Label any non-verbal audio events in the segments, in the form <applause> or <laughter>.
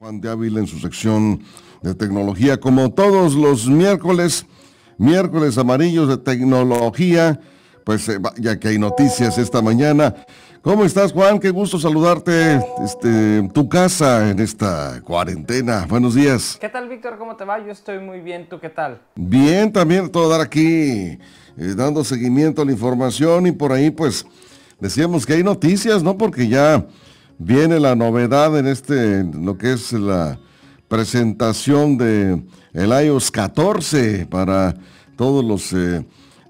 Juan de Ávila en su sección de tecnología, como todos los miércoles, miércoles amarillos de tecnología, pues eh, ya que hay noticias esta mañana. ¿Cómo estás, Juan? Qué gusto saludarte este, tu casa en esta cuarentena. Buenos días. ¿Qué tal, Víctor? ¿Cómo te va? Yo estoy muy bien. ¿Tú qué tal? Bien, también todo dar aquí, eh, dando seguimiento a la información y por ahí, pues, decíamos que hay noticias, ¿no? Porque ya viene la novedad en este, lo que es la presentación de el iOS 14 para todos los eh,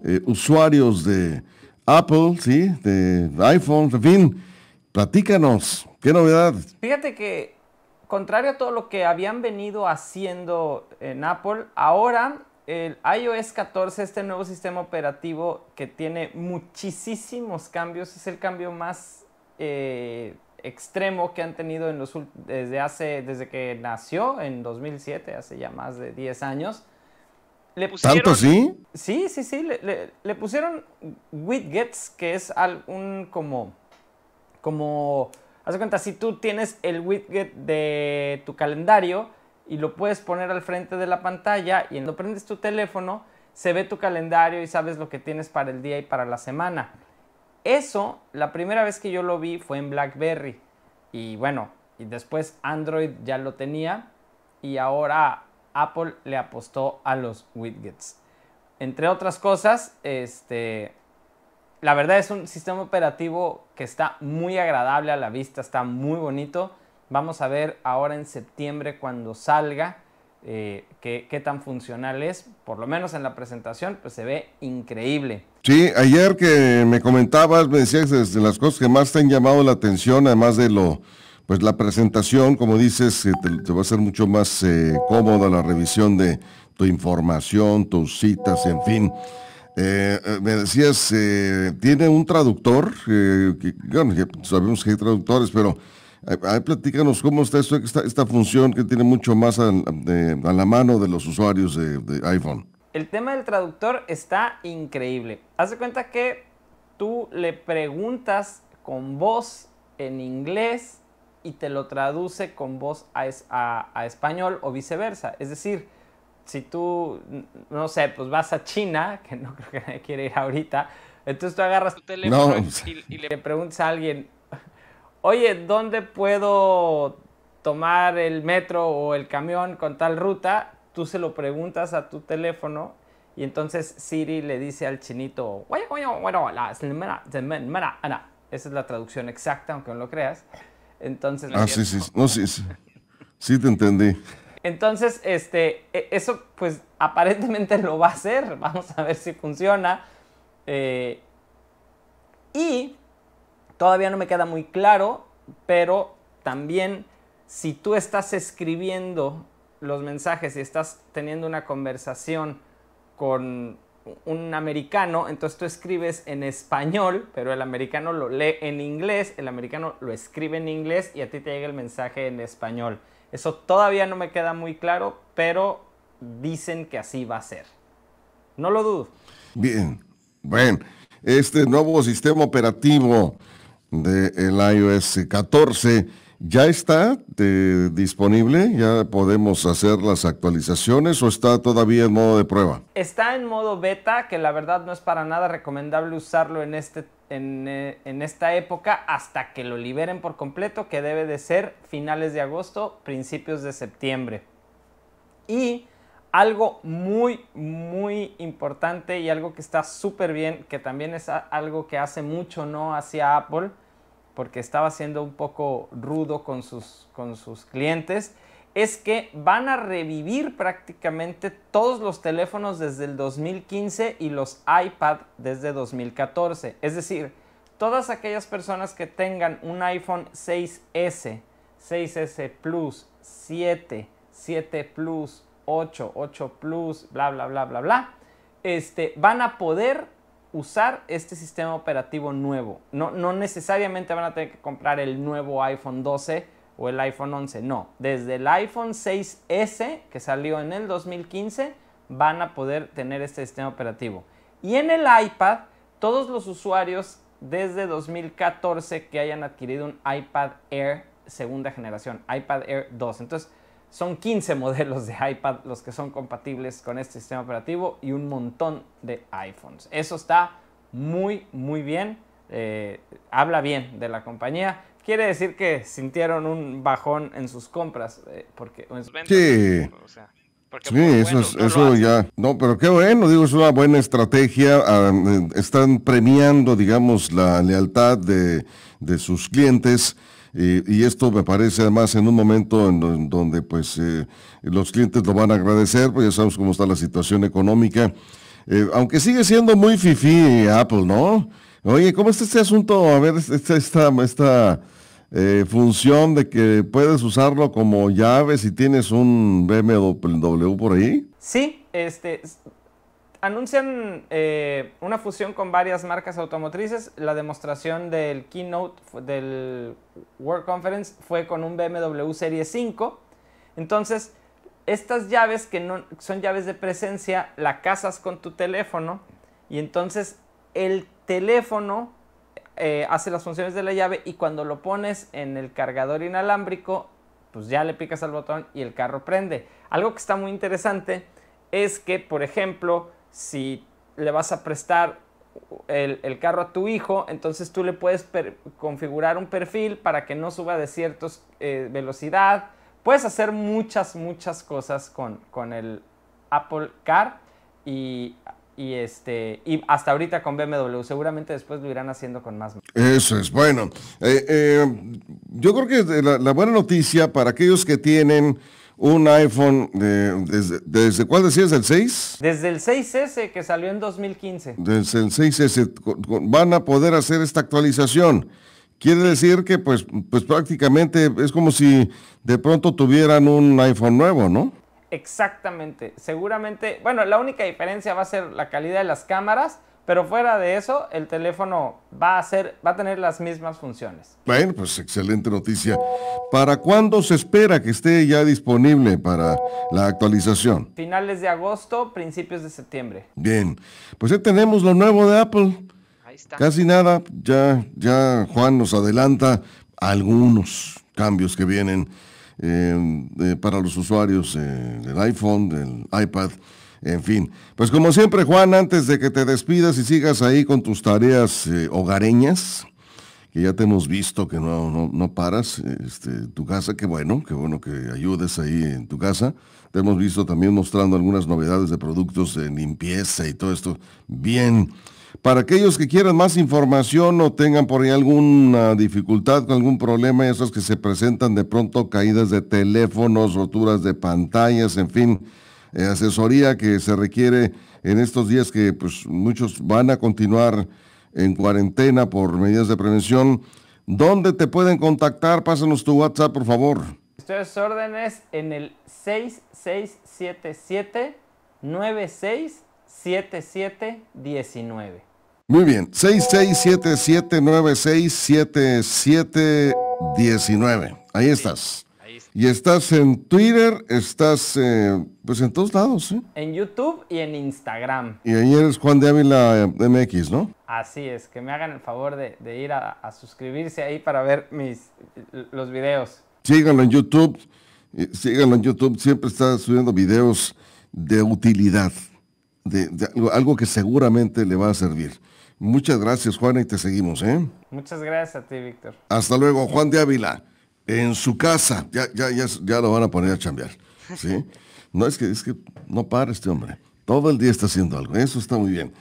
eh, usuarios de Apple, ¿sí? de iPhone, en fin, platícanos, ¿qué novedad? Fíjate que, contrario a todo lo que habían venido haciendo en Apple, ahora el iOS 14, este nuevo sistema operativo que tiene muchísimos cambios, es el cambio más... Eh, extremo que han tenido en los, desde, hace, desde que nació en 2007, hace ya más de 10 años. Le pusieron, ¿Tanto sí? Sí, sí, sí. Le, pusieron widgets, que es algún como. Como. Haz de cuenta, si tú tienes el widget de tu calendario y lo puedes poner al frente de la pantalla y cuando prendes tu teléfono, se ve tu calendario y sabes lo que tienes para el día y para la semana. Eso, la primera vez que yo lo vi fue en BlackBerry. Y bueno, y después Android ya lo tenía. Y ahora Apple le apostó a los widgets. Entre otras cosas, este, la verdad es un sistema operativo que está muy agradable a la vista, está muy bonito. Vamos a ver ahora en septiembre cuando salga eh, qué, tan funcional es, por lo menos en la presentación, pues se ve increíble. Sí, ayer que me comentabas, me decías de las cosas que más te han llamado la atención, además de lo, pues la presentación, como dices, te, va a ser mucho más eh, cómoda la revisión de tu información, tus citas, en fin. Eh, me decías, tiene un traductor, sabemos que hay traductores, pero Ahí platícanos cómo está esta, esta, función que tiene mucho más a, la mano de los usuarios de, iPhone. El tema del traductor está increíble. Haz de cuenta que tú le preguntas con voz en inglés y te lo traduce con voz a, español o viceversa. Es decir, si tú, no sé, pues vas a China, <laughs> que no creo que nadie quiere ir ahorita, entonces tú agarras tu teléfono y le preguntas a alguien, oye, ¿dónde puedo tomar el metro o el camión con tal ruta? Tú se lo preguntas a tu teléfono y entonces Siri le dice al chinito, esa es la traducción exacta, aunque no lo creas. Entonces, ah, sí, sí, no, sí, sí, sí te entendí. Entonces, este, e, eso pues aparentemente lo va a hacer, vamos a ver si funciona. Eh, y Todavía no me queda muy claro, pero también si tú estás escribiendo los mensajes y estás teniendo una conversación con un americano, entonces tú escribes en español, pero el americano lo lee en inglés, el americano lo escribe en inglés y a ti te llega el mensaje en español. Eso todavía no me queda muy claro, pero dicen que así va a ser. No lo dudo. Bien, bueno, este nuevo sistema operativo del iOS 14. ¿Ya está eh, disponible? ¿Ya podemos hacer las actualizaciones o está todavía en modo de prueba? Está en modo beta, que la verdad no es para nada recomendable usarlo en, este, eh, en esta época hasta que lo liberen por completo, que debe de ser finales de agosto, principios de septiembre. Y algo muy, muy importante y algo que está súper bien, que también es algo que hace mucho no hacia Apple, porque estaba siendo un poco rudo con sus, con sus clientes, es que van a revivir prácticamente todos los teléfonos desde el 2015 y los iPad desde 2014. Es decir, todas aquellas personas que tengan un iPhone 6S, 6S Plus, 7, 7 Plus, 8, 8 Plus, bla, bla, bla, bla, bla, este, van a poder usar este sistema operativo nuevo. No, necesariamente van a tener que comprar el nuevo iPhone 12 o el iPhone 11, no. Desde el iPhone 6S que salió en el 2015 van a poder tener este sistema operativo. Y en el iPad, todos los usuarios desde 2014 que hayan adquirido un iPad Air segunda generación, iPad Air 2. Entonces, son 15 modelos de iPad los que son compatibles con este sistema operativo y un montón de iPhones. Eso está muy, muy bien. Eh, habla bien de la compañía. Quiere decir que sintieron un bajón en sus compras. Eh, porque, sí. sí, eso, eso ya. No, pero qué bueno, digo, es una buena estrategia. Ah, eh, están premiando, digamos, la lealtad de, de sus clientes y esto me parece además en un momento en, donde pues eh, los clientes lo van a agradecer, pues ya sabemos cómo está la situación económica. Eh, aunque sigue siendo muy fifí Apple, ¿no? Oye, ¿cómo está este asunto? A ver, esta, esta, esta eh, función de que puedes usarlo como llave si tienes un BMW por ahí. Sí, este, anuncian eh, una fusión con varias marcas automotrices. La demostración del keynote del World Conference fue con un BMW Serie 5. Entonces, estas llaves que no, son llaves de presencia, la casas con tu teléfono y entonces el teléfono eh, hace las funciones de la llave y cuando lo pones en el cargador inalámbrico, pues ya le picas al botón y el carro prende. Algo que está muy interesante es que, por ejemplo, si le vas a prestar el, carro a tu hijo, entonces tú le puedes configurar un perfil para que no suba de cierta eh, velocidad. Puedes hacer muchas, muchas cosas con, con el Apple Car y este y hasta ahorita con BMW seguramente después lo irán haciendo con más eso es bueno eh, eh, yo creo que la, buena noticia para aquellos que tienen un iPhone de, desde, cuál decías? ¿El 6? Desde el 6S que salió en 2015. Desde el 6S van a poder hacer esta actualización. Quiere decir que pues, pues prácticamente es como si de pronto tuvieran un iPhone nuevo, ¿no? Exactamente. Seguramente, bueno, la única diferencia va a ser la calidad de las cámaras pero fuera de eso, el teléfono va a, ser, va a tener las mismas funciones. Bueno, pues excelente noticia. ¿Para cuándo se espera que esté ya disponible para la actualización? Finales de agosto, principios de septiembre. Bien, pues ya tenemos lo nuevo de Apple. Ahí está. Casi nada, ya, ya Juan nos adelanta algunos cambios que vienen eh, para los usuarios eh, del iPhone, del iPad en fin, pues como siempre Juan, antes de que te despidas y sigas ahí con tus tareas eh, hogareñas, que ya te hemos visto que no, no, paras, este, tu casa, qué bueno, qué bueno que ayudes ahí en tu casa. Te hemos visto también mostrando algunas novedades de productos de limpieza y todo esto. Bien. Para aquellos que quieran más información o tengan por ahí alguna dificultad con algún problema, esos que se presentan de pronto, caídas de teléfonos, roturas de pantallas, en fin, eh, asesoría que se requiere en estos días que pues, muchos van a continuar en cuarentena por medidas de prevención. ¿Dónde te pueden contactar? Pásanos tu WhatsApp, por favor. Ustedes órdenes en el 6677 19 Muy bien, 19 Ahí estás. Y estás en Twitter, estás eh, pues en todos lados. ¿eh? En YouTube y en Instagram. Y ahí eres Juan de Ávila eh, MX, ¿no? Así es, que me hagan el favor de, ir a, suscribirse ahí para ver mis, los videos. Síganlo en YouTube, síganlo en YouTube, siempre está subiendo videos de utilidad, de, algo, que seguramente le va a servir. Muchas gracias, Juana, y te seguimos, ¿eh? Muchas gracias a ti, Víctor. Hasta luego, Juan de Ávila en su casa. Ya, ya, ya, ya lo van a poner a chambear. ¿sí? <laughs> No es que, es que no para este hombre. Todo el día está haciendo algo. Eso está muy bien.